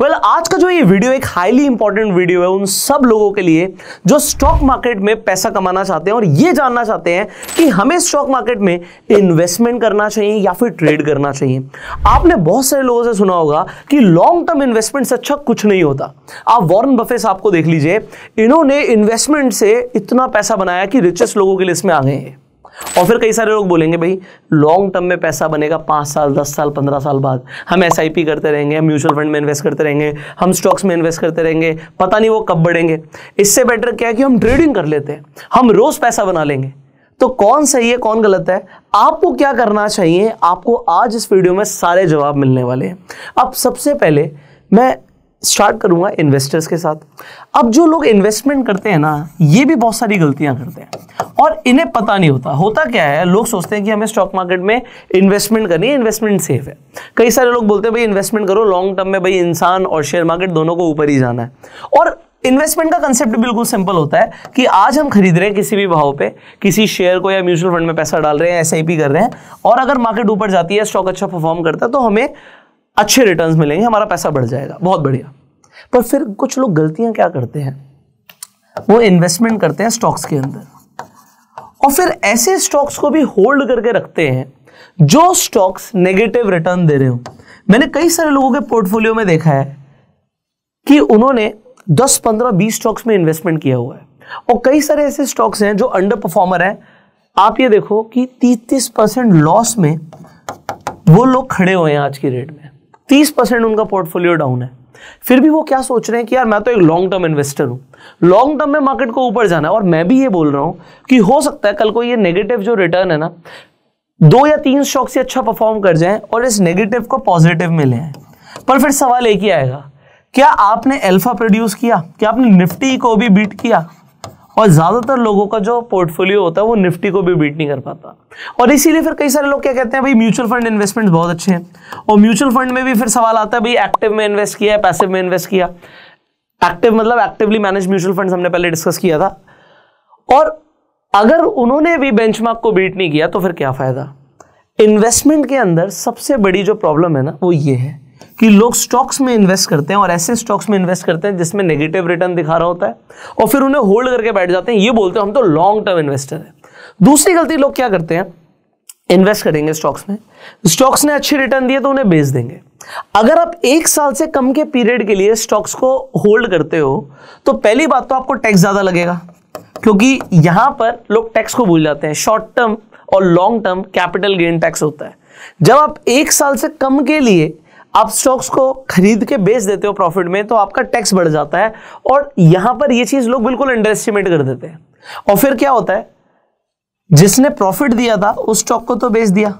well well, आज का जो ये वीडियो एक हाईली इंपॉर्टेंट वीडियो है उन सब लोगों के लिए जो स्टॉक मार्केट में पैसा कमाना चाहते हैं और ये जानना चाहते हैं कि हमें स्टॉक मार्केट में इन्वेस्टमेंट करना चाहिए या फिर ट्रेड करना चाहिए आपने बहुत सारे लोगों से सुना होगा कि लॉन्ग टर्म इन्वेस्टमेंट से अच्छा कुछ नहीं होता आप वॉरन बफे साहब को देख लीजिए इन्होंने इन्वेस्टमेंट से इतना पैसा बनाया कि रिचेस्ट लोगों के लिए इसमें आ गए हैं और फिर कई सारे लोग बोलेंगे भाई लॉन्ग टर्म में पैसा बनेगा पाँच साल दस साल पंद्रह साल बाद हम एस करते रहेंगे हम म्यूचुअल फंड में इन्वेस्ट करते रहेंगे हम स्टॉक्स में इन्वेस्ट करते रहेंगे पता नहीं वो कब बढ़ेंगे इससे बेटर क्या है कि हम ट्रेडिंग कर लेते हैं हम रोज़ पैसा बना लेंगे तो कौन सही है कौन गलत है आपको क्या करना चाहिए आपको आज इस वीडियो में सारे जवाब मिलने वाले हैं अब सबसे पहले मैं स्टार्ट करूंगा इन्वेस्टर्स के साथ अब जो लोग इन्वेस्टमेंट करते हैं ना ये भी बहुत सारी गलतियां करते हैं और इन्हें पता नहीं होता होता क्या है लोग सोचते हैं कि हमें स्टॉक मार्केट में इन्वेस्टमेंट करनी है इन्वेस्टमेंट सेफ है कई सारे लोग बोलते हैं भाई इन्वेस्टमेंट करो लॉन्ग टर्म में भाई इंसान और शेयर मार्केट दोनों को ऊपर ही जाना है और इन्वेस्टमेंट का कंसेप्ट बिल्कुल सिंपल होता है कि आज हम खरीद रहे हैं किसी भी भाव पे किसी शेयर को या म्यूचुअल फंड में पैसा डाल रहे हैं एस कर रहे हैं और अगर मार्केट ऊपर जाती है स्टॉक अच्छा परफॉर्म करता है तो हमें अच्छे रिटर्न्स मिलेंगे हमारा पैसा बढ़ जाएगा बहुत बढ़िया पर फिर कुछ लोग गलतियां क्या करते हैं वो इन्वेस्टमेंट करते हैं स्टॉक्स के अंदर और फिर ऐसे स्टॉक्स को भी होल्ड करके रखते हैं जो स्टॉक्स नेगेटिव रिटर्न दे रहे हो मैंने कई सारे लोगों के पोर्टफोलियो में देखा है कि उन्होंने 10, 15, 20 स्टॉक्स में इन्वेस्टमेंट किया हुआ है और कई सारे ऐसे स्टॉक्स हैं जो अंडर परफॉर्मर हैं आप ये देखो कि 30-30 परसेंट लॉस में वो लोग खड़े हुए हैं आज की रेट में 30 परसेंट उनका पोर्टफोलियो डाउन है फिर भी वो क्या सोच रहे हैं कि यार मैं तो एक लॉन्ग टर्म इन्वेस्टर हूँ लॉन्ग टर्म में मार्केट को ऊपर जाना है और मैं भी ये बोल रहा हूँ कि हो सकता है कल को ये नेगेटिव जो रिटर्न है ना दो या तीन स्टॉक से अच्छा परफॉर्म कर जाए और इस नेगेटिव को पॉजिटिव में ले आए पर फिर सवाल एक ही आएगा क्या आपने अल्फा प्रोड्यूस किया क्या आपने निफ्टी को भी बीट किया और ज़्यादातर लोगों का जो पोर्टफोलियो होता है वो निफ्टी को भी बीट नहीं कर पाता और इसीलिए फिर कई सारे लोग क्या कहते हैं भाई म्यूचुअल फंड इन्वेस्टमेंट बहुत अच्छे हैं और म्यूचुअल फंड में भी फिर सवाल आता है भाई एक्टिव में इन्वेस्ट किया पैसिव में इन्वेस्ट किया एक्टिव मतलब एक्टिवली मैनेज म्यूचुअल फंड हमने पहले डिस्कस किया था और अगर उन्होंने भी बेंच को बीट नहीं किया तो फिर क्या फ़ायदा इन्वेस्टमेंट के अंदर सबसे बड़ी जो प्रॉब्लम है ना वो ये है कि लोग स्टॉक्स में इन्वेस्ट करते हैं और ऐसे स्टॉक्स में इन्वेस्ट करते हैं जिसमें नेगेटिव रिटर्न दिखा रहा होता है और फिर उन्हें होल्ड करके बैठ जाते हैं ये बोलते हैं हम तो लॉन्ग टर्म इन्वेस्टर हैं दूसरी गलती लोग क्या करते हैं इन्वेस्ट करेंगे स्टॉक्स में स्टॉक्स ने अच्छे रिटर्न दिए तो उन्हें बेच देंगे अगर आप एक साल से कम के पीरियड के लिए स्टॉक्स को होल्ड करते हो तो पहली बात तो आपको टैक्स ज़्यादा लगेगा क्योंकि यहां पर लोग टैक्स को भूल जाते हैं शॉर्ट टर्म और long term capital gain tax होता है जब आप एक साल से कम के लिए आप स्टॉक्स को खरीद के बेच देते हो प्रॉफिट में तो आपका टैक्स बढ़ जाता है और यहां पर यह चीज लोग बिल्कुल अंडर एस्टिमेट कर देते हैं और फिर क्या होता है जिसने प्रॉफिट दिया था उस स्टॉक को तो बेच दिया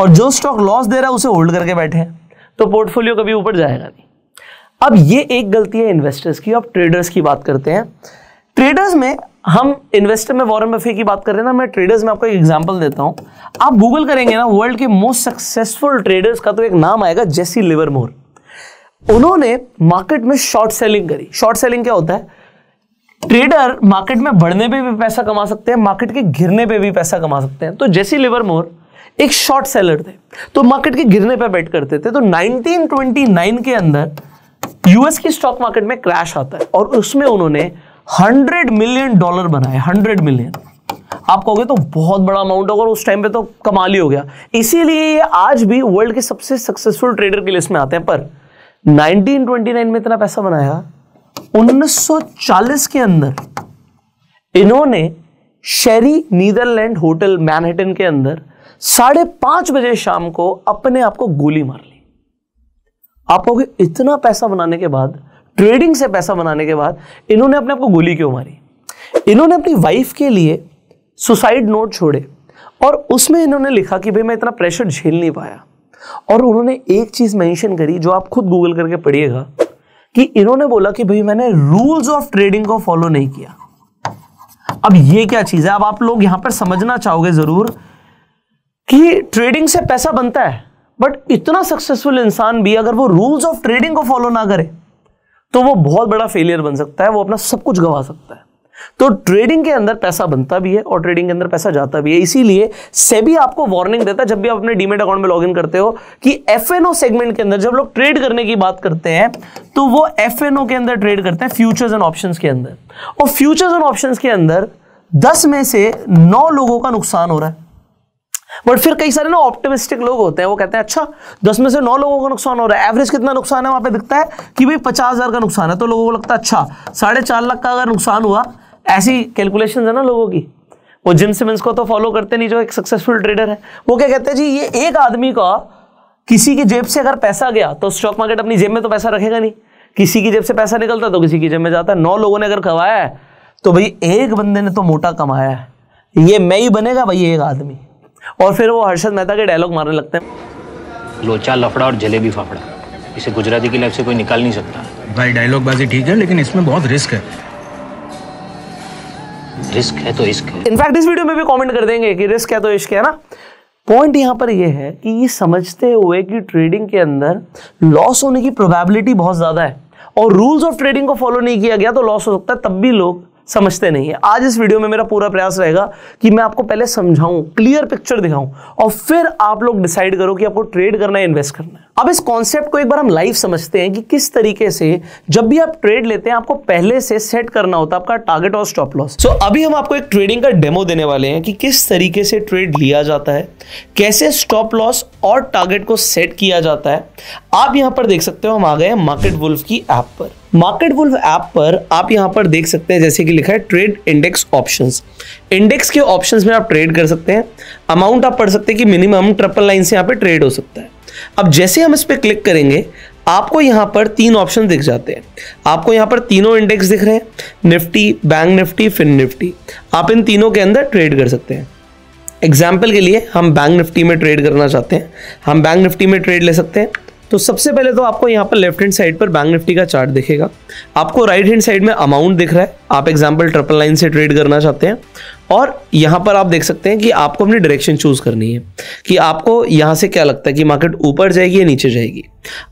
और जो स्टॉक लॉस दे रहा है उसे होल्ड करके बैठे हैं तो पोर्टफोलियो कभी ऊपर जाएगा नहीं अब ये एक गलती है इन्वेस्टर्स की अब ट्रेडर्स की बात करते हैं ट्रेडर्स में हम इन्वेस्टर में वॉरेन बफे की बात कर रहे हैं ना मैं ट्रेडर्स में आपको एक एग्जांपल देता हूं आप गूगल करेंगे ना वर्ल्ड के मोस्ट सक्सेसफुल ट्रेडर्स का तो एक नाम आएगा जेसी लिवरमोर उन्होंने मार्केट में शॉर्ट सेलिंग करी शॉर्ट सेलिंग क्या होता है ट्रेडर मार्केट में बढ़ने पर भी पैसा कमा सकते हैं मार्केट के गिरने पर भी पैसा कमा सकते हैं तो जेसी लिवरमोर एक शॉर्ट सेलर थे तो मार्केट के गिरने पर बैठ करते थे तो 1929 के अंदर यूएस की स्टॉक मार्केट में क्रैश आता है और उसमें उन्होंने हंड्रेड मिलियन डॉलर बनाए हंड्रेड मिलियन आप कहोगे तो बहुत बड़ा अमाउंट होगा उस टाइम पे तो कमाल ही हो गया इसीलिए ये आज भी वर्ल्ड के सबसे सक्सेसफुल ट्रेडर की लिस्ट में आते हैं पर 1929 में इतना पैसा बनाया 1940 के अंदर इन्होंने शेरी नीदरलैंड होटल मैनहटन के अंदर साढ़े पांच बजे शाम को अपने आप को गोली मार ली आप कहोगे इतना पैसा बनाने के बाद ट्रेडिंग से पैसा बनाने के बाद इन्होंने अपने आप को गोली क्यों मारी इन्होंने अपनी वाइफ के लिए सुसाइड नोट छोड़े और उसमें इन्होंने लिखा कि भाई मैं इतना प्रेशर झेल नहीं पाया और उन्होंने एक चीज़ मेंशन करी जो आप खुद गूगल करके पढ़िएगा कि इन्होंने बोला कि भाई मैंने रूल्स ऑफ ट्रेडिंग को फॉलो नहीं किया अब ये क्या चीज है अब आप लोग यहां पर समझना चाहोगे जरूर कि ट्रेडिंग से पैसा बनता है बट इतना सक्सेसफुल इंसान भी अगर वो रूल्स ऑफ ट्रेडिंग को फॉलो ना करे तो वो बहुत बड़ा फेलियर बन सकता है वो अपना सब कुछ गवा सकता है तो ट्रेडिंग के अंदर पैसा बनता भी है और ट्रेडिंग के अंदर पैसा जाता भी है इसीलिए सेबी आपको वार्निंग देता है जब भी आप अपने डीमेट अकाउंट में लॉगिन करते हो कि एफ सेगमेंट के अंदर जब लोग ट्रेड करने की बात करते हैं तो वो एफ के अंदर ट्रेड करते हैं फ्यूचर्स एंड ऑप्शन के अंदर और फ्यूचर्स एंड ऑप्शन के अंदर दस में से नौ लोगों का नुकसान हो रहा है बट फिर कई सारे ना ऑप्टिमिस्टिक लोग होते हैं वो कहते हैं अच्छा दस में से नौ लोगों का नुकसान हो रहा है एवरेज कितना नुकसान है वहां पे दिखता है कि भाई पचास हज़ार का नुकसान है तो लोगों को लगता है अच्छा साढ़े चार लाख का अगर नुकसान हुआ ऐसी कैलकुलेशन है ना लोगों की वो जिम सिमेंस को तो फॉलो करते नहीं जो एक सक्सेसफुल ट्रेडर है वो क्या कहते हैं जी ये एक आदमी का किसी की जेब से अगर पैसा गया तो स्टॉक मार्केट अपनी जेब में तो पैसा रखेगा नहीं किसी की जेब से पैसा निकलता तो किसी की जेब में जाता है नौ लोगों ने अगर कमाया है तो भाई एक बंदे ने तो मोटा कमाया है ये मैं ही बनेगा भाई एक आदमी और फिर वो हर्षद मेहता के डायलॉग मारने लगते हैं लोचा लफड़ा और जलेबी फाफड़ा इसे गुजराती की लाइफ से कोई निकाल नहीं सकता भाई डायलॉग बाजी ठीक है लेकिन इसमें बहुत रिस्क है रिस्क है तो इश्क है इनफैक्ट इस वीडियो में भी कमेंट कर देंगे कि रिस्क है तो इश्क है ना पॉइंट यहाँ पर यह है कि ये समझते हुए कि ट्रेडिंग के अंदर लॉस होने की प्रोबेबिलिटी बहुत ज़्यादा है और रूल्स ऑफ ट्रेडिंग को फॉलो नहीं किया गया तो लॉस हो सकता है तब भी लोग समझते नहीं है आज इस वीडियो में मेरा पूरा प्रयास रहेगा कि मैं आपको पहले समझाऊं क्लियर पिक्चर दिखाऊं और फिर आप लोग डिसाइड करो कि आपको ट्रेड करना है इन्वेस्ट करना है अब इस कॉन्सेप्ट को एक बार हम लाइव समझते हैं कि किस तरीके से जब भी आप ट्रेड लेते हैं आपको पहले से सेट करना होता है आपका टारगेट और स्टॉप लॉस सो अभी हम आपको एक ट्रेडिंग का डेमो देने वाले हैं कि किस तरीके से ट्रेड लिया जाता है कैसे स्टॉप लॉस और टारगेट को सेट किया जाता है आप यहां पर देख सकते हो हम आ गए मार्केट वुल्फ की ऐप पर मार्केट वुल्व ऐप पर आप यहाँ पर देख सकते हैं जैसे कि लिखा है ट्रेड इंडेक्स ऑप्शंस इंडेक्स के ऑप्शंस में आप ट्रेड कर सकते हैं अमाउंट आप पढ़ सकते हैं कि मिनिमम ट्रिपल लाइन से यहाँ पे ट्रेड हो सकता है अब जैसे हम इस पर क्लिक करेंगे आपको यहाँ पर तीन ऑप्शन दिख जाते हैं आपको यहाँ पर तीनों इंडेक्स दिख रहे हैं Nifty bank Nifty fin Nifty आप इन तीनों के अंदर ट्रेड कर सकते हैं एग्जाम्पल के लिए हम बैंक निफ्टी में ट्रेड करना चाहते हैं हम बैंक निफ्टी में ट्रेड ले सकते हैं तो सबसे पहले तो आपको यहाँ पर लेफ्ट हैंड साइड पर बैंक निफ्टी का चार्ट दिखेगा आपको राइट हैंड साइड में अमाउंट दिख रहा है आप एग्जाम्पल ट्रिपल लाइन से ट्रेड करना चाहते हैं और यहाँ पर आप देख सकते हैं कि आपको अपनी डायरेक्शन चूज करनी है कि आपको यहाँ से क्या लगता है कि मार्केट ऊपर जाएगी या नीचे जाएगी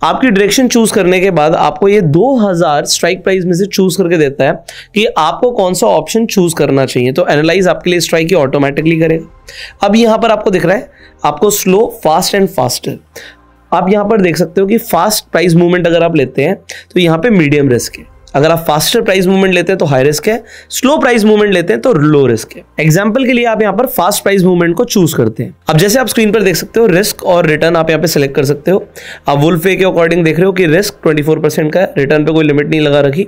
आपकी डायरेक्शन चूज करने के बाद आपको ये 2000 स्ट्राइक प्राइस में से चूज करके देता है कि आपको कौन सा ऑप्शन चूज करना चाहिए तो एनालाइज आपके लिए स्ट्राइक ऑटोमेटिकली करेगा अब यहाँ पर आपको दिख रहा है आपको स्लो फास्ट एंड फास्टर आप यहां पर देख सकते हो कि फास्ट प्राइस मूवमेंट अगर आप लेते हैं तो यहां पे मीडियम रिस्क है अगर आप फास्टर प्राइस मूवमेंट लेते हैं तो हाई रिस्क है स्लो प्राइस मूवमेंट लेते हैं तो लो रिस्क है एग्जाम्पल के लिए आप यहाँ पर फास्ट प्राइस मूवमेंट को चूज करते हैं अब जैसे आप स्क्रीन पर देख सकते हो रिस्क और रिटर्न आप यहाँ पे सिलेक्ट कर सकते हो आप वुल्फे के अकॉर्डिंग देख रहे हो कि रिस्क 24% का रिटर्न पे कोई लिमिट नहीं लगा रखी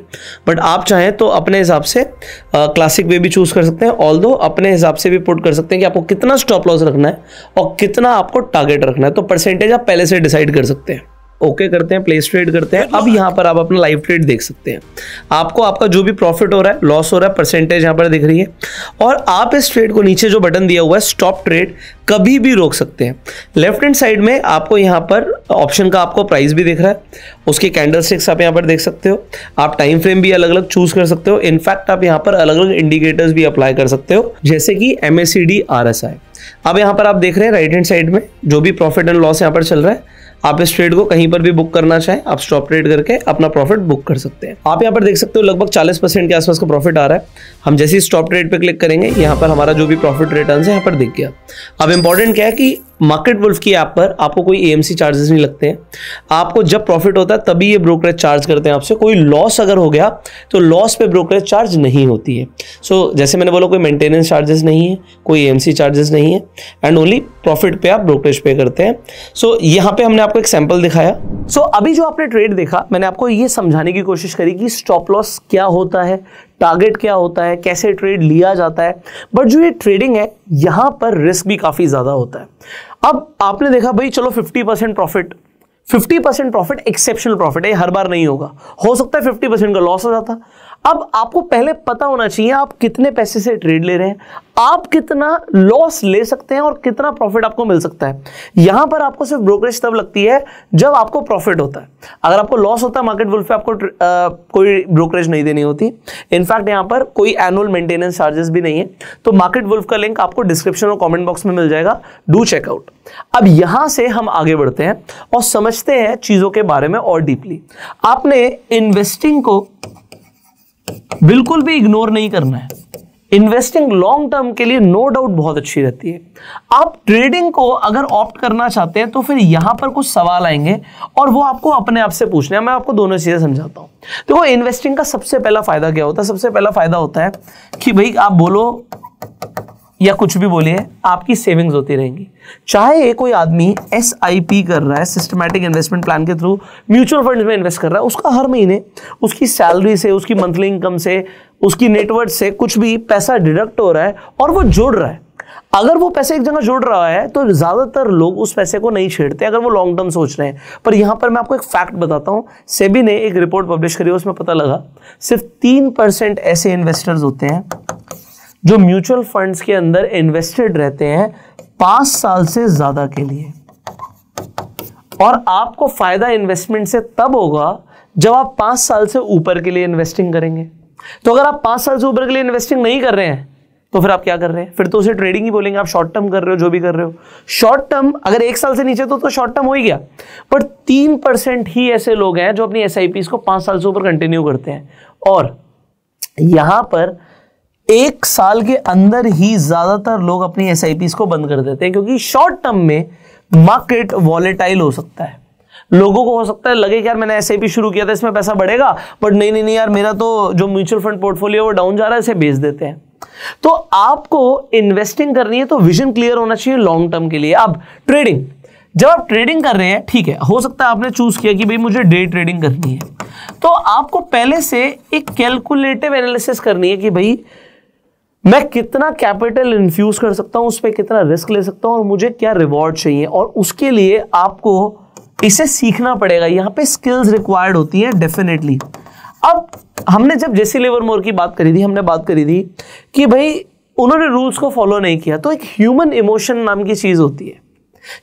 बट आप चाहें तो अपने हिसाब से क्लासिक वे भी चूज कर सकते हैं ऑल अपने हिसाब से भी पुट कर सकते हैं कि आपको कितना स्टॉप लॉस रखना है और कितना आपको टारगेट रखना है तो परसेंटेज आप पहले से डिसाइड कर सकते हैं ओके करते हैं प्लेस ट्रेड करते हैं अब यहाँ पर आप अपना लाइव ट्रेड देख सकते हैं आपको आपका जो भी प्रॉफिट हो रहा है लॉस हो रहा है परसेंटेज यहाँ पर दिख रही है और आप इस ट्रेड को नीचे जो बटन दिया हुआ है स्टॉप ट्रेड कभी भी रोक सकते हैं लेफ्ट हैंड साइड में आपको यहाँ पर ऑप्शन का आपको प्राइस भी दिख रहा है उसके कैंडल स्टिक्स आप यहाँ पर देख सकते हो आप टाइम फ्रेम भी अलग अलग चूज कर सकते हो इनफैक्ट आप यहाँ पर अलग अलग इंडिकेटर्स भी अप्लाई कर सकते हो जैसे कि M S C D R S I अब यहाँ पर आप देख रहे हैं राइट हैंड साइड में जो भी प्रॉफिट एंड लॉस यहाँ पर चल रहा है आप इस ट्रेड को कहीं पर भी बुक करना चाहें आप स्टॉप ट्रेड करके अपना प्रॉफिट बुक कर सकते हैं आप यहाँ पर देख सकते हो लगभग चालीस परसेंट के आसपास का प्रॉफिट आ रहा है हम जैसे ही स्टॉप ट्रेड पर क्लिक करेंगे यहाँ पर हमारा जो भी प्रॉफिट रिटर्न है यहाँ पर दिख गया अब इंपॉर्टेंट क्या है कि मार्केट वुल्फ की ऐप पर आपको कोई एएमसी चार्जेस नहीं लगते हैं आपको जब प्रॉफिट होता है तभी ये ब्रोकरेज चार्ज करते हैं आपसे कोई लॉस अगर हो गया तो लॉस पे ब्रोकरेज चार्ज नहीं होती है सो so, जैसे मैंने बोला कोई मेंटेनेंस चार्जेस नहीं है कोई ए चार्जेस नहीं है एंड ओनली प्रॉफिट पे आप ब्रोकरेज पे करते हैं सो so, यहाँ पे हमने आपको एक सैम्पल दिखाया सो so, अभी जो आपने ट्रेड देखा मैंने आपको ये समझाने की कोशिश करी कि स्टॉप लॉस क्या होता है टारगेट क्या होता है कैसे ट्रेड लिया जाता है बट जो ये ट्रेडिंग है यहाँ पर रिस्क भी काफ़ी ज़्यादा होता है अब आपने देखा भाई चलो 50 percent profit 50 percent profit exceptional profit है हर बार नहीं होगा हो सकता है 50 परसेंट का लॉस हो जाता अब आपको पहले पता होना चाहिए आप कितने पैसे से ट्रेड ले रहे हैं आप कितना लॉस ले सकते हैं और कितना प्रॉफिट आपको मिल सकता है यहां पर आपको सिर्फ ब्रोकरेज तब लगती है जब आपको प्रॉफिट होता है अगर आपको लॉस होता है मार्केट वुल्फ पे आपको आ, कोई ब्रोकरेज नहीं देनी होती इनफैक्ट यहां पर कोई एनुअल मेंटेनेंस चार्जेस भी नहीं है तो मार्केट वुल्फ का लिंक आपको डिस्क्रिप्शन और कॉमेंट बॉक्स में मिल जाएगा डू चेकआउट अब यहां से हम आगे बढ़ते हैं और समझते हैं चीजों के बारे में और डीपली आपने इन्वेस्टिंग को बिल्कुल भी इग्नोर नहीं करना है इन्वेस्टिंग लॉन्ग टर्म के लिए नो no डाउट बहुत अच्छी रहती है आप ट्रेडिंग को अगर ऑप्ट करना चाहते हैं तो फिर यहां पर कुछ सवाल आएंगे और वो आपको अपने आप से पूछने हैं मैं आपको दोनों चीजें समझाता हूं देखो तो इन्वेस्टिंग का सबसे पहला फायदा क्या होता है सबसे पहला फायदा होता है कि भाई आप बोलो या कुछ भी बोलिए आपकी सेविंग्स होती रहेंगी चाहे कोई आदमी एस कर रहा है सिस्टमैटिक इन्वेस्टमेंट प्लान के थ्रू म्यूचुअल फंड में इन्वेस्ट कर रहा है उसका हर महीने उसकी सैलरी से उसकी मंथली इनकम से उसकी नेटवर्क से कुछ भी पैसा डिडक्ट हो रहा है और वो जुड़ रहा है अगर वो पैसे एक जगह जुड़ रहा है तो ज़्यादातर लोग उस पैसे को नहीं छेड़ते अगर वो लॉन्ग टर्म सोच रहे हैं पर यहाँ पर मैं आपको एक फैक्ट बताता हूँ सेबी ने एक रिपोर्ट पब्लिश करी उसमें पता लगा सिर्फ तीन परसेंट ऐसे इन्वेस्टर्स होते हैं जो म्यूचुअल फंड्स के अंदर इन्वेस्टेड रहते हैं पांच साल से ज्यादा के लिए और आपको फायदा इन्वेस्टमेंट से तब होगा जब आप पांच साल से ऊपर के लिए इन्वेस्टिंग करेंगे तो अगर आप पांच साल से ऊपर के लिए इन्वेस्टिंग नहीं कर रहे हैं तो फिर आप क्या कर रहे हैं फिर तो उसे ट्रेडिंग ही बोलेंगे आप शॉर्ट टर्म कर रहे हो जो भी कर रहे हो शॉर्ट टर्म अगर एक साल से नीचे तो तो शॉर्ट टर्म हो ही गया पर तीन परसेंट ही ऐसे लोग हैं जो अपनी एस को पांच साल से ऊपर कंटिन्यू करते हैं और यहां पर एक साल के अंदर ही ज्यादातर लोग अपनी एस को बंद कर देते हैं क्योंकि शॉर्ट टर्म में मार्केट वॉलेटाइल हो सकता है लोगों को हो सकता है लगे कि यार मैंने एस शुरू किया था इसमें पैसा बढ़ेगा बट नहीं नहीं नहीं यार मेरा तो जो म्यूचुअल फंड पोर्टफोलियो वो डाउन जा रहा है इसे बेच देते हैं तो आपको इन्वेस्टिंग करनी है तो विजन क्लियर होना चाहिए लॉन्ग टर्म के लिए अब ट्रेडिंग जब आप ट्रेडिंग कर रहे हैं ठीक है हो सकता है आपने चूज किया कि भाई मुझे डे ट्रेडिंग करनी है तो आपको पहले से एक कैलकुलेटिव एनालिसिस करनी है कि भाई मैं कितना कैपिटल इन्फ्यूज कर सकता हूं उस पर कितना रिस्क ले सकता हूं और मुझे क्या रिवॉर्ड चाहिए और उसके लिए आपको इसे सीखना पड़ेगा यहाँ पे स्किल्स रिक्वायर्ड होती है डेफिनेटली अब हमने जब जेसी लेवर मोर की बात करी थी हमने बात करी थी कि भाई उन्होंने रूल्स को फॉलो नहीं किया तो एक ह्यूमन इमोशन नाम की चीज़ होती है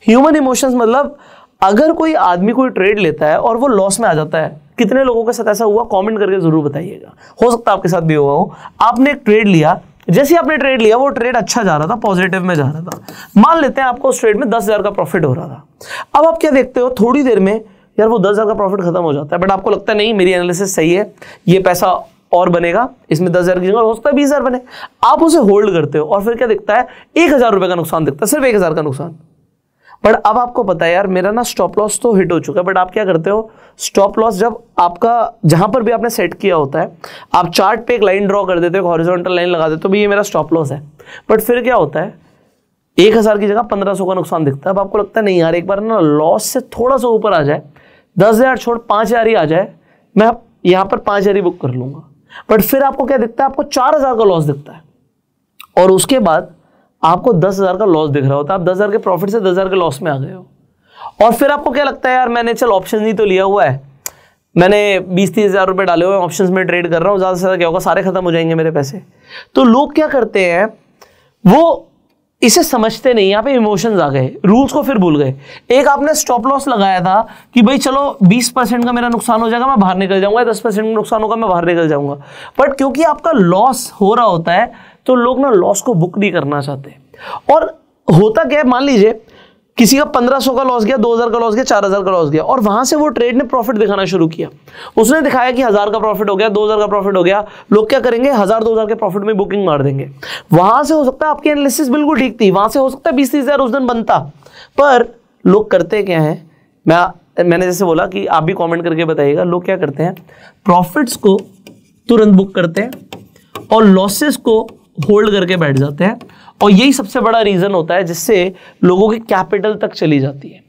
ह्यूमन इमोशंस मतलब अगर कोई आदमी कोई ट्रेड लेता है और वो लॉस में आ जाता है कितने लोगों के साथ ऐसा हुआ कमेंट करके ज़रूर बताइएगा हो सकता है आपके साथ भी हुआ हो आपने एक ट्रेड लिया जैसे आपने ट्रेड लिया वो ट्रेड अच्छा जा रहा था पॉजिटिव में जा रहा था मान लेते हैं आपको उस ट्रेड में दस हज़ार का प्रॉफिट हो रहा था अब आप क्या देखते हो थोड़ी देर में यार वो दस हज़ार का प्रॉफिट खत्म हो जाता है बट आपको लगता है नहीं मेरी एनालिसिस सही है ये पैसा और बनेगा इसमें दस हज़ार की जगह हो सकता है बीस हज़ार बने आप उसे होल्ड करते हो और फिर क्या दिखता है एक हज़ार रुपए का नुकसान दिखता है सिर्फ एक हज़ार का नुकसान बट अब आपको पता है यार मेरा ना स्टॉप लॉस तो हिट हो चुका है बट आप क्या करते हो स्टॉप लॉस जब आपका जहां पर भी आपने सेट किया होता है आप चार्ट पे एक लाइन ड्रॉ कर देते हो हॉरिजॉन्टल लाइन लगा देते हो तो भाई ये मेरा स्टॉप लॉस है बट फिर क्या होता है एक हज़ार की जगह पंद्रह सौ का नुकसान दिखता है अब आपको लगता है नहीं यार एक बार ना लॉस से थोड़ा सा ऊपर आ जाए दस हज़ार छोड़ पांच हज़ार ही आ जाए मैं यहाँ पर पांच हज़ार ही बुक कर लूंगा बट फिर आपको क्या दिखता है आपको चार हज़ार का लॉस दिखता है और उसके बाद आपको दस हज़ार का लॉस दिख रहा होता है आप दस हज़ार के प्रॉफिट से दस हज़ार के लॉस में आ गए हो और फिर आपको क्या लगता है यार मैंने चल ऑप्शन ही तो लिया हुआ है मैंने बीस तीस हज़ार रुपए डाले हुए ऑप्शन में ट्रेड कर रहा हूँ ज़्यादा से ज़्यादा क्या होगा सारे ख़त्म हो जाएंगे मेरे पैसे तो लोग क्या करते हैं वो इसे समझते नहीं यहाँ पे इमोशंस आ गए रूल्स को फिर भूल गए एक आपने स्टॉप लॉस लगाया था कि भाई चलो 20 परसेंट का मेरा नुकसान हो जाएगा मैं बाहर निकल जाऊंगा 10 परसेंट का नुकसान होगा मैं बाहर निकल जाऊंगा बट क्योंकि आपका लॉस हो रहा होता है तो लोग ना लॉस को बुक नहीं करना चाहते और होता क्या है मान लीजिए किसी का 1500 का लॉस गया 2000 का लॉस गया 4000 का लॉस गया और वहां से वो ट्रेड ने प्रॉफिट दिखाना शुरू किया उसने दिखाया कि हजार का प्रॉफिट हो गया 2000 का प्रॉफिट हो गया लोग क्या करेंगे हजार दो हजार के प्रॉफिट में बुकिंग मार देंगे वहां से हो सकता है आपकी एनालिसिस बिल्कुल ठीक थी वहां से हो सकता है बीस तीस हजार उस दिन बनता पर लोग करते क्या है मैं मैंने जैसे बोला कि आप भी कॉमेंट करके बताइएगा लोग क्या करते हैं प्रॉफिट्स को तुरंत बुक करते हैं और लॉसेस को होल्ड करके बैठ जाते हैं और यही सबसे बड़ा रीज़न होता है जिससे लोगों की कैपिटल तक चली जाती है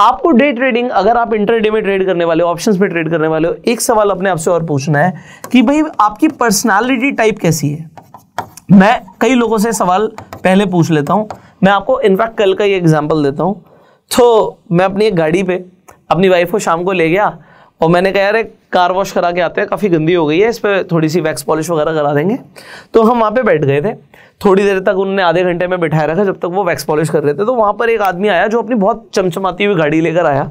आपको डे ट्रेडिंग अगर आप इंटरडे में ट्रेड करने वाले हो ऑप्शंस में ट्रेड करने वाले हो एक सवाल अपने आपसे और पूछना है कि भाई आपकी पर्सनालिटी टाइप कैसी है मैं कई लोगों से सवाल पहले पूछ लेता हूं मैं आपको इनफैक्ट कल का ही एग्जाम्पल देता हूँ तो मैं अपनी एक गाड़ी पे अपनी वाइफ को शाम को ले गया और मैंने कहा यार कार वॉश करा के आते हैं काफ़ी गंदी हो गई है इस पर थोड़ी सी वैक्स पॉलिश वगैरह करा देंगे तो हम वहाँ पे बैठ गए थे थोड़ी देर तक उनने आधे घंटे में बिठाया रखा जब तक वो वैक्स पॉलिश कर रहे थे तो वहाँ पर एक आदमी आया जो अपनी बहुत चमचमाती हुई गाड़ी लेकर आया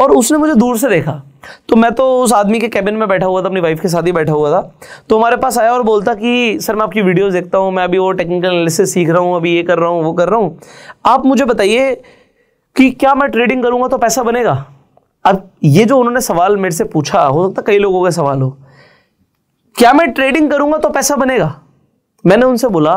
और उसने मुझे दूर से देखा तो मैं तो उस आदमी के कैबिन में बैठा हुआ था अपनी वाइफ के साथ ही बैठा हुआ था तो हमारे पास आया और बोलता कि सर मैं आपकी वीडियोज़ देखता हूँ मैं अभी वो टेक्निकल एनालिसिस सीख रहा हूँ अभी ये कर रहा हूँ वो कर रहा हूँ आप मुझे बताइए कि क्या मैं ट्रेडिंग करूँगा तो पैसा बनेगा अब ये जो उन्होंने सवाल मेरे से पूछा हो सकता कई लोगों का सवाल हो क्या मैं ट्रेडिंग करूंगा तो पैसा बनेगा मैंने उनसे बोला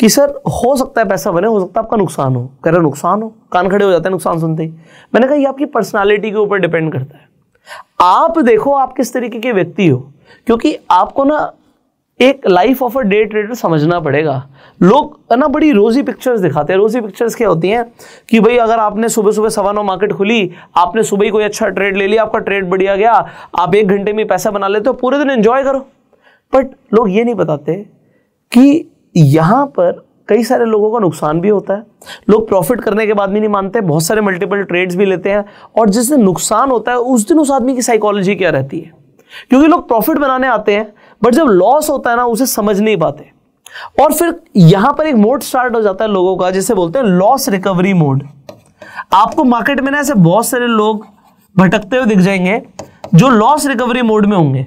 कि सर हो सकता है पैसा बने हो सकता है आपका नुकसान हो कह रहे नुकसान हो कान खड़े हो जाते हैं नुकसान सुनते ही मैंने कहा ये आपकी पर्सनालिटी के ऊपर डिपेंड करता है आप देखो आप किस तरीके के व्यक्ति हो क्योंकि आपको ना एक life of a day trader समझना पड़ेगा लोग ना बड़ी रोजी पिक्चर्स दिखाते हैं रोजी पिक्चर्स क्या होती हैं कि भाई अगर आपने सुबह सुबह सवा नौ मार्केट खुली आपने सुबह ही कोई अच्छा ट्रेड ले लिया आपका ट्रेड बढ़िया गया आप एक घंटे में पैसा बना लेते हो पूरे दिन एंजॉय करो बट लोग ये नहीं बताते कि यहाँ पर कई सारे लोगों का नुकसान भी होता है लोग प्रॉफिट करने के बाद भी नहीं मानते बहुत सारे मल्टीपल ट्रेड्स भी लेते हैं और जिस दिन नुकसान होता है उस दिन उस आदमी की साइकोलॉजी क्या रहती है क्योंकि लोग प्रॉफिट बनाने आते हैं बट जब लॉस होता है ना उसे समझ नहीं पाते और फिर यहां पर एक मोड स्टार्ट हो जाता है लोगों का जिसे बोलते हैं लॉस रिकवरी मोड आपको मार्केट में ना ऐसे बहुत सारे लोग भटकते हुए दिख जाएंगे जो लॉस रिकवरी मोड में होंगे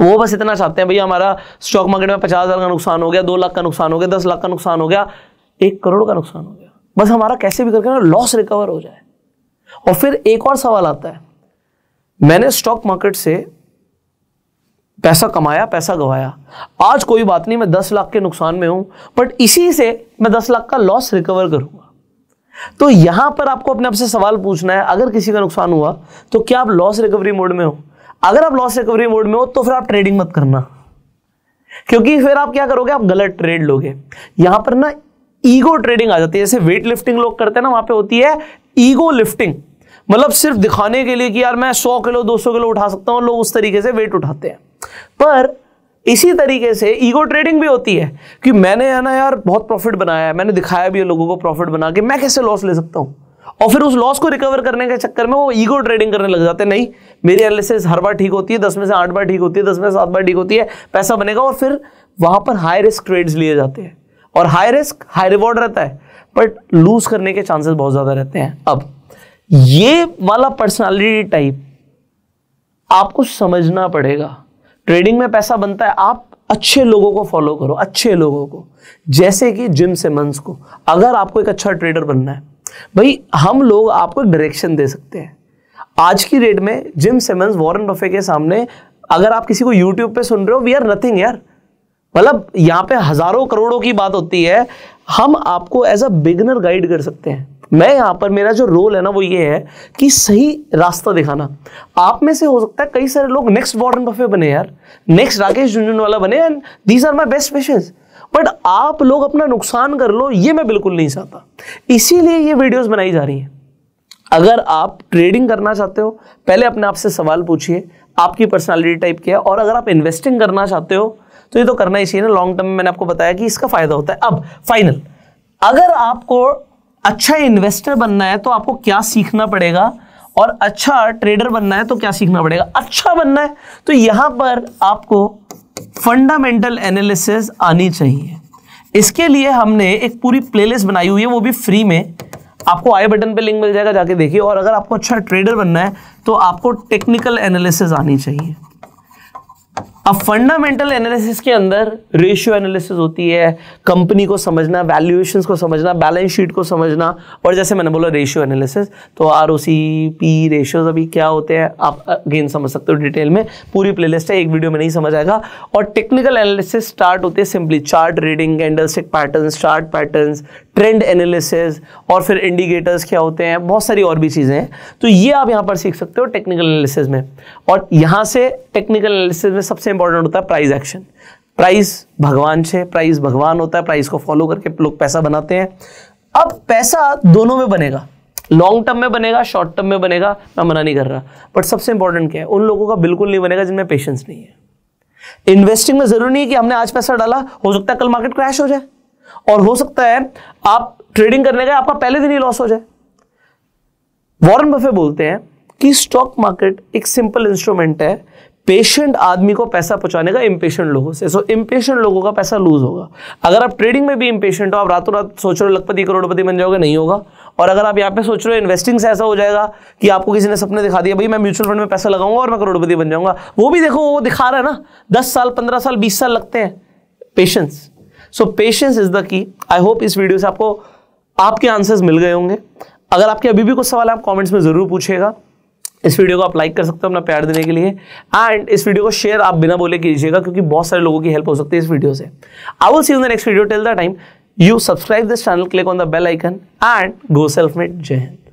वो बस इतना चाहते हैं भैया हमारा स्टॉक मार्केट में पचास हज़ार का नुकसान हो गया दो लाख का नुकसान हो गया दस लाख का नुकसान हो गया एक करोड़ का नुकसान हो गया बस हमारा कैसे भी करके ना लॉस रिकवर हो जाए और फिर एक और सवाल आता है मैंने स्टॉक मार्केट से पैसा कमाया पैसा गवाया आज कोई बात नहीं मैं दस लाख के नुकसान में हूं बट इसी से मैं दस लाख का लॉस रिकवर करूंगा तो यहां पर आपको अपने आप से सवाल पूछना है अगर किसी का नुकसान हुआ तो क्या आप लॉस रिकवरी मोड में हो अगर आप लॉस रिकवरी मोड में हो तो फिर आप ट्रेडिंग मत करना क्योंकि फिर आप क्या करोगे आप गलत ट्रेड लोगे यहां पर ना ईगो ट्रेडिंग आ जाती है जैसे वेट लिफ्टिंग लोग करते हैं ना वहां पे होती है ईगो लिफ्टिंग मतलब सिर्फ दिखाने के लिए कि यार मैं 100 किलो 200 किलो उठा सकता हूँ लोग उस तरीके से वेट उठाते हैं पर इसी तरीके से ईगो ट्रेडिंग भी होती है कि मैंने है ना यार बहुत प्रॉफिट बनाया है मैंने दिखाया भी है लोगों को प्रॉफिट बना के मैं कैसे लॉस ले सकता हूं और फिर उस लॉस को रिकवर करने के चक्कर में वो ईगो ट्रेडिंग करने लग जाते हैं नहीं मेरी एनालिसिस हर बार ठीक होती है दस में से आठ बार ठीक होती है दस में से सात बार ठीक होती है पैसा बनेगा और फिर वहां पर हाई रिस्क ट्रेड्स लिए जाते हैं और हाई रिस्क हाई रिवॉर्ड रहता है बट लूज करने के चांसेस बहुत ज्यादा रहते हैं अब ये वाला पर्सनालिटी टाइप आपको समझना पड़ेगा ट्रेडिंग में पैसा बनता है आप अच्छे लोगों को फॉलो करो अच्छे लोगों को जैसे कि जिम मंस को अगर आपको एक अच्छा ट्रेडर बनना है भाई हम लोग आपको डायरेक्शन दे सकते हैं आज की डेट में जिम सेमंस वॉरेन बफे के सामने अगर आप किसी को यूट्यूब पे सुन रहे हो वी आर नथिंग यार मतलब यहां पे हजारों करोड़ों की बात होती है हम आपको एज अ बिगनर गाइड कर सकते हैं मैं यहां पर मेरा जो रोल है ना वो ये है कि सही रास्ता दिखाना आप में से हो सकता है कई सारे लोग नेक्स्ट वॉर्डन बफे बने यार नेक्स्ट राकेश वाला बने and these are my best wishes but आप लोग अपना नुकसान कर लो ये मैं बिल्कुल नहीं चाहता इसीलिए ये वीडियोस बनाई जा रही हैं अगर आप ट्रेडिंग करना चाहते हो पहले अपने आप से सवाल पूछिए आपकी पर्सनालिटी टाइप क्या है और अगर आप इन्वेस्टिंग करना चाहते हो तो ये तो करना ही चाहिए ना लॉन्ग टर्म में मैंने आपको बताया कि इसका फायदा होता है अब फाइनल अगर आपको अच्छा इन्वेस्टर बनना है तो आपको क्या सीखना पड़ेगा और अच्छा ट्रेडर बनना है तो क्या सीखना पड़ेगा अच्छा बनना है तो यहां पर आपको फंडामेंटल एनालिसिस आनी चाहिए इसके लिए हमने एक पूरी प्लेलिस्ट बनाई हुई है वो भी फ्री में आपको आई बटन पे लिंक मिल जाएगा जाके देखिए और अगर आपको अच्छा ट्रेडर बनना है तो आपको टेक्निकल एनालिसिस आनी चाहिए अब फंडामेंटल एनालिसिस के अंदर रेशियो एनालिसिस होती है कंपनी को समझना वैल्यूएशन को समझना बैलेंस शीट को समझना और जैसे मैंने बोला रेशियो एनालिसिस तो R O C P ratios अभी क्या होते हैं आप अगेन समझ सकते हो डिटेल में पूरी प्लेलिस्ट है एक वीडियो में नहीं समझ आएगा और टेक्निकल एनालिसिस स्टार्ट होते हैं simply chart reading candlestick pattern chart pattern trend analysis और फिर इंडिकेटर्स क्या होते हैं बहुत सारी और भी चीज़ें हैं तो ये आप यहाँ पर सीख सकते हो टेक्निकल एनालिसिस में और यहाँ से टेक्निकल एनालिसिस में सबसे इंपॉर्टेंट होता है प्राइस एक्शन प्राइस भगवान से प्राइस भगवान होता है प्राइस को फॉलो करके लोग पैसा बनाते हैं अब पैसा दोनों में बनेगा लॉन्ग टर्म में बनेगा शॉर्ट टर्म में बनेगा मैं मना नहीं कर रहा बट सबसे इंपॉर्टेंट क्या है उन लोगों का बिल्कुल नहीं बनेगा जिनमें पेशेंस नहीं है इन्वेस्टिंग में जरूरी नहीं है कि हमने आज पैसा डाला हो सकता है कल मार्केट क्रैश हो जाए और हो सकता है आप ट्रेडिंग करने का आपका पहले दिन ही लॉस हो जाए वॉरेन बफे बोलते हैं कि स्टॉक मार्केट एक सिंपल इंस्ट्रूमेंट है पेशेंट आदमी को पैसा पहुंचाने का इम्पेशेंट लोगों से सो इम्पेशेंट लोगों का पैसा लूज होगा अगर आप ट्रेडिंग में भी इम्पेशेंट हो आप रातों रात सोच रहे हो लखपति करोड़पति बन जाओगे नहीं होगा और अगर आप यहाँ पे सोच रहे हो इन्वेस्टिंग से ऐसा हो जाएगा कि आपको किसी ने सपने दिखा दिया भाई मैं म्यूचुअल फंड में पैसा लगाऊंगा और मैं करोड़पति बन जाऊंगा वो भी देखो वो दिखा रहा है ना दस साल पंद्रह साल बीस साल लगते हैं patience so patience is the key I hope इस वीडियो से आपको आपके आंसर्स मिल गए होंगे अगर आपके अभी भी कुछ सवाल आप कॉमेंट्स में ज़रूर पूछेगा इस वीडियो को आप लाइक कर सकते हो अपना प्यार देने के लिए एंड इस वीडियो को शेयर आप बिना बोले कीजिएगा क्योंकि बहुत सारे लोगों की हेल्प हो सकती है इस वीडियो से I will see in the next video till the time you subscribe this channel click on the bell icon and go self made जय हिंद